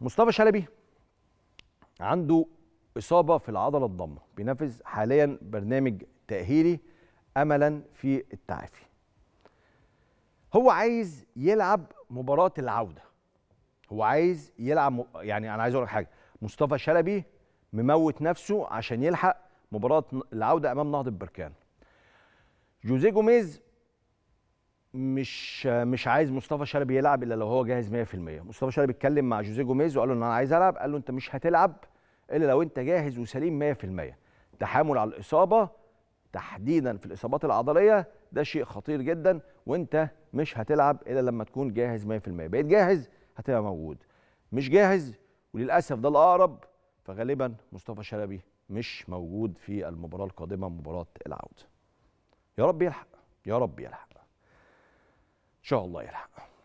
مصطفى شلبي عنده اصابه في العضله الضمه بينفذ حاليا برنامج تاهيلي املا في التعافي هو عايز يلعب مباراه العوده هو عايز يلعب يعني انا عايز اقول لك حاجه مصطفى شلبي مموت نفسه عشان يلحق مباراه العوده امام نهضه بركان جوزيه جوميز مش مش عايز مصطفى شلبي يلعب الا لو هو جاهز 100% مصطفى شلبي اتكلم مع جوزيه جوميز وقال له ان انا عايز العب قال له انت مش هتلعب الا لو انت جاهز وسليم 100% تحامل على الاصابه تحديدا في الاصابات العضليه ده شيء خطير جدا وانت مش هتلعب الا لما تكون جاهز 100% بقيت جاهز هتبقى موجود مش جاهز وللاسف ده الاقرب فغالبا مصطفى شلبي مش موجود في المباراه القادمه مباراه العوده يا رب يلحق يا رب يلحق شاء الله يلحق